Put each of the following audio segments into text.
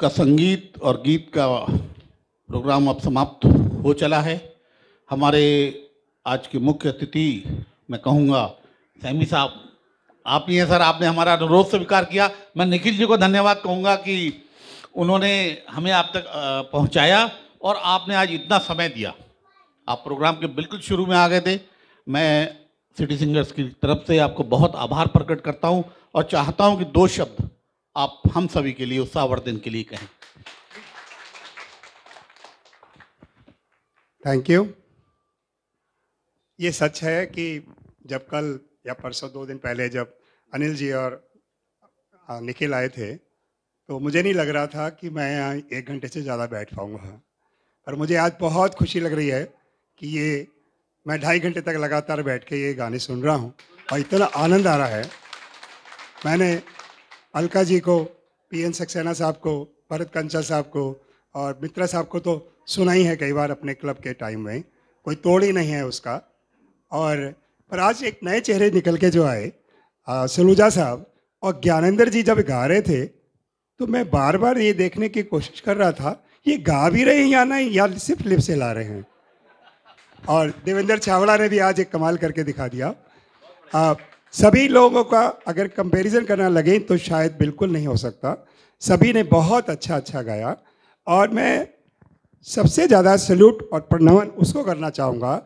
का संगीत और गीत का प्रोग्राम अब समाप्त हो चला है हमारे आज के मुख्य अतिथि मैं कहूँगा सैमी साहब आप ही हैं सर आपने हमारा अनुरोध स्वीकार किया मैं निखिल जी को धन्यवाद कहूँगा कि उन्होंने हमें आप तक पहुँचाया और आपने आज इतना समय दिया आप प्रोग्राम के बिल्कुल शुरू में आ गए थे मैं सिटी सिंगर्स की तरफ से आपको बहुत आभार प्रकट करता हूँ और चाहता हूँ कि दो शब्द आप हम सभी के लिए उत्साहवर्धन के लिए कहें थैंक यू ये सच है कि जब कल या परसों दो दिन पहले जब अनिल जी और निखिल आए थे तो मुझे नहीं लग रहा था कि मैं यहाँ एक घंटे से ज़्यादा बैठ पाऊँगा पर मुझे आज बहुत खुशी लग रही है कि ये मैं ढाई घंटे तक लगातार बैठ के ये गाने सुन रहा हूँ और इतना आनंद आ रहा है मैंने अलका जी को पी एन सक्सेना साहब को भरत कंचा साहब को और मित्रा साहब को तो सुना ही है कई बार अपने क्लब के टाइम में कोई तोड़ ही नहीं है उसका और पर आज एक नए चेहरे निकल के जो आए सलूजा साहब और ज्ञानेंद्र जी जब गा रहे थे तो मैं बार बार ये देखने की कोशिश कर रहा था ये गा भी रहे हैं या नहीं या सिर्फ लिप से ला रहे हैं और देवेंद्र चावड़ा ने भी आज एक कमाल करके दिखा दिया आप सभी लोगों का अगर कंपैरिजन करना लगे तो शायद बिल्कुल नहीं हो सकता सभी ने बहुत अच्छा अच्छा गाया और मैं सबसे ज़्यादा सल्यूट और प्रणवन उसको करना चाहूँगा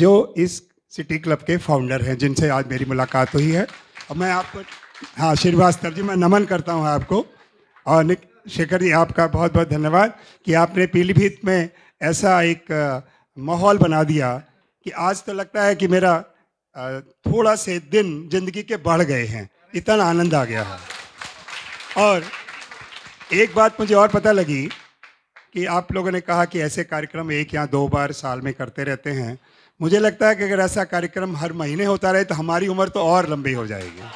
जो इस सिटी क्लब के फाउंडर हैं जिनसे आज मेरी मुलाकात हुई है और मैं आपको हाँ श्रीवास्तव जी मैं नमन करता हूँ आपको और शेखर जी आपका बहुत बहुत धन्यवाद कि आपने पीलीभीत में ऐसा एक माहौल बना दिया कि आज तो लगता है कि मेरा थोड़ा से दिन जिंदगी के बढ़ गए हैं इतना आनंद आ गया है और एक बात मुझे और पता लगी कि आप लोगों ने कहा कि ऐसे कार्यक्रम एक या दो बार साल में करते रहते हैं मुझे लगता है कि अगर ऐसा कार्यक्रम हर महीने होता रहे तो हमारी उम्र तो और लंबी हो जाएगी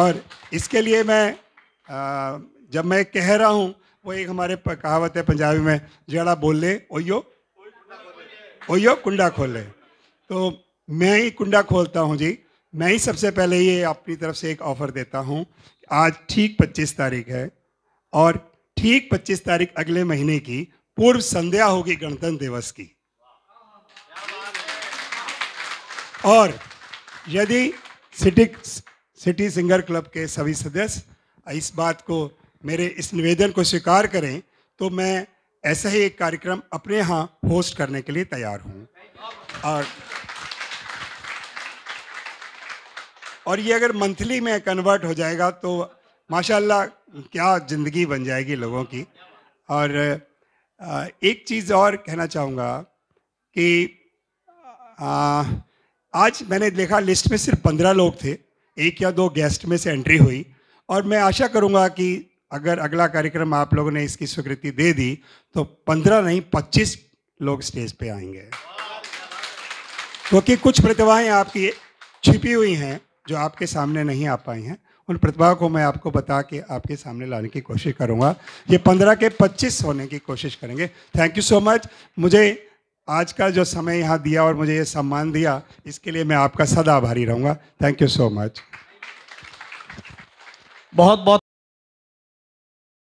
और इसके लिए मैं आ, जब मैं कह रहा हूँ वो एक हमारे कहावत है पंजाबी में जड़ा बोले ओयो ओयो कुंडा खोले तो मैं ही कुंडा खोलता हूँ जी मैं ही सबसे पहले ये अपनी तरफ से एक ऑफर देता हूँ आज ठीक 25 तारीख है और ठीक 25 तारीख अगले महीने की पूर्व संध्या होगी गणतंत्र दिवस की और यदि सिटी सिटी सिंगर क्लब के सभी सदस्य इस बात को मेरे इस निवेदन को स्वीकार करें तो मैं ऐसा ही एक कार्यक्रम अपने यहाँ होस्ट करने के लिए तैयार हूँ और और ये अगर मंथली में कन्वर्ट हो जाएगा तो माशाल्लाह क्या ज़िंदगी बन जाएगी लोगों की और एक चीज़ और कहना चाहूँगा कि आज मैंने देखा लिस्ट में सिर्फ पंद्रह लोग थे एक या दो गेस्ट में से एंट्री हुई और मैं आशा करूँगा कि अगर अगला कार्यक्रम आप लोगों ने इसकी स्वीकृति दे दी तो पंद्रह नहीं पच्चीस लोग स्टेज पे आएंगे क्योंकि तो कुछ प्रतिभाएं आपकी छिपी हुई हैं जो आपके सामने नहीं आ पाई हैं उन प्रतिभा को मैं आपको बता के आपके सामने लाने की कोशिश करूँगा ये पंद्रह के पच्चीस होने की कोशिश करेंगे थैंक यू सो मच मुझे आज का जो समय यहाँ दिया और मुझे ये सम्मान दिया इसके लिए मैं आपका सदा आभारी रहूँगा थैंक यू सो मच बहुत बहुत